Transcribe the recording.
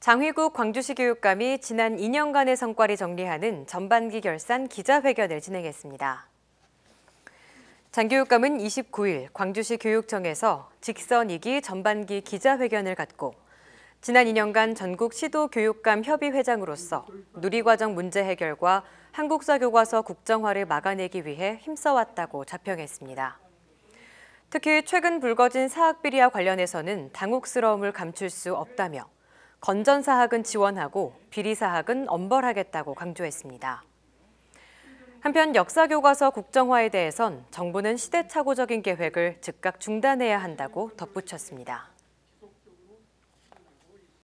장휘국 광주시 교육감이 지난 2년간의 성과를 정리하는 전반기 결산 기자회견을 진행했습니다. 장 교육감은 29일 광주시 교육청에서 직선 2기 전반기 기자회견을 갖고 지난 2년간 전국 시도 교육감 협의 회장으로서 누리과정 문제 해결과 한국사 교과서 국정화를 막아내기 위해 힘써왔다고 자평했습니다. 특히 최근 불거진 사학비리와 관련해서는 당혹스러움을 감출 수 없다며 건전 사학은 지원하고 비리 사학은 엄벌하겠다고 강조했습니다. 한편 역사 교과서 국정화에 대해선 정부는 시대착오적인 계획을 즉각 중단해야 한다고 덧붙였습니다.